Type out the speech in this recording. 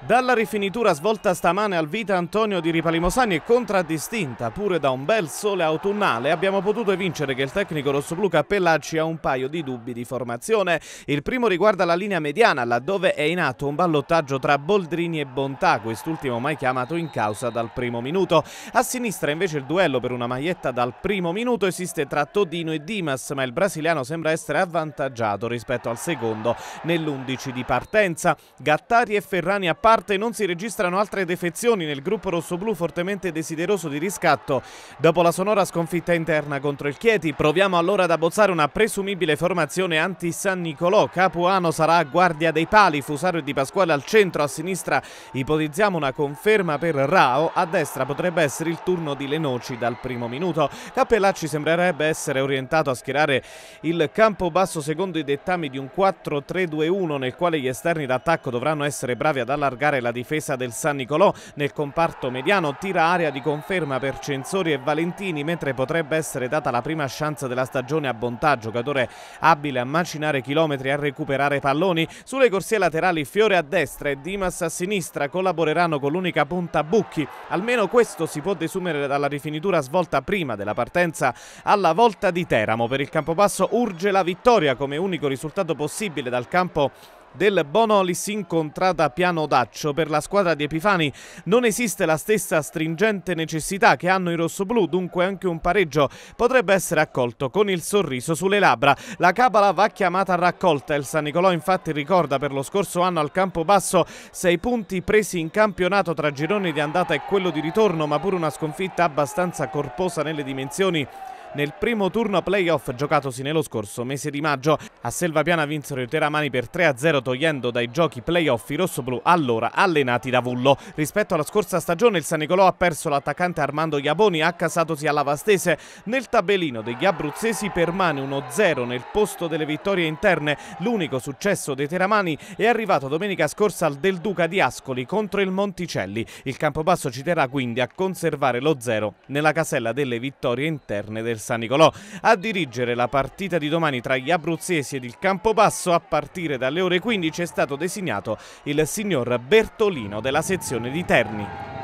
Dalla rifinitura svolta stamane al Vita Antonio di Ripalimosani e contraddistinta pure da un bel sole autunnale, abbiamo potuto evincere che il tecnico rossoblu Cappellacci ha un paio di dubbi di formazione. Il primo riguarda la linea mediana, laddove è in atto un ballottaggio tra Boldrini e Bontà, quest'ultimo mai chiamato in causa dal primo minuto. A sinistra invece il duello per una maglietta dal primo minuto esiste tra Todino e Dimas, ma il brasiliano sembra essere avvantaggiato rispetto al secondo nell'undici di partenza. Gattari e Ferrani appaiono parte non si registrano altre defezioni nel gruppo rossoblu fortemente desideroso di riscatto. Dopo la sonora sconfitta interna contro il Chieti, proviamo allora ad abbozzare una presumibile formazione anti-San Nicolò. Capuano sarà a guardia dei pali, Fusario e di Pasquale al centro, a sinistra ipotizziamo una conferma per Rao, a destra potrebbe essere il turno di Lenoci dal primo minuto. Cappellacci sembrerebbe essere orientato a schierare il campo basso secondo i dettami di un 4-3-2-1 nel quale gli esterni d'attacco dovranno essere bravi ad allargare allargare la difesa del San Nicolò. Nel comparto mediano tira area di conferma per Censori e Valentini, mentre potrebbe essere data la prima chance della stagione a Bontà, giocatore abile a macinare chilometri e a recuperare palloni. Sulle corsie laterali Fiore a destra e Dimas a sinistra collaboreranno con l'unica punta Bucchi. Almeno questo si può desumere dalla rifinitura svolta prima della partenza alla volta di Teramo. Per il campobasso urge la vittoria come unico risultato possibile dal campo del Bonolis incontrata Piano Daccio per la squadra di Epifani non esiste la stessa stringente necessità che hanno i rossoblù, dunque anche un pareggio potrebbe essere accolto con il sorriso sulle labbra. La Cabala va chiamata a raccolta, il San Nicolò infatti ricorda per lo scorso anno al campo basso sei punti presi in campionato tra gironi di andata e quello di ritorno, ma pure una sconfitta abbastanza corposa nelle dimensioni nel primo turno playoff giocatosi nello scorso mese di maggio. A Selvapiana vinsero i Teramani per 3-0 togliendo dai giochi playoff i rossoblù allora allenati da Vullo. Rispetto alla scorsa stagione il San Nicolò ha perso l'attaccante Armando Iaboni accasatosi alla Vastese. Nel tabellino degli abruzzesi permane 1-0 nel posto delle vittorie interne. L'unico successo dei Teramani è arrivato domenica scorsa al Del Duca di Ascoli contro il Monticelli. Il Campobasso ci terrà quindi a conservare lo 0 nella casella delle vittorie interne del San Nicolò. A dirigere la partita di domani tra gli abruzzesi ed il Campobasso a partire dalle ore 15 è stato designato il signor Bertolino della sezione di Terni.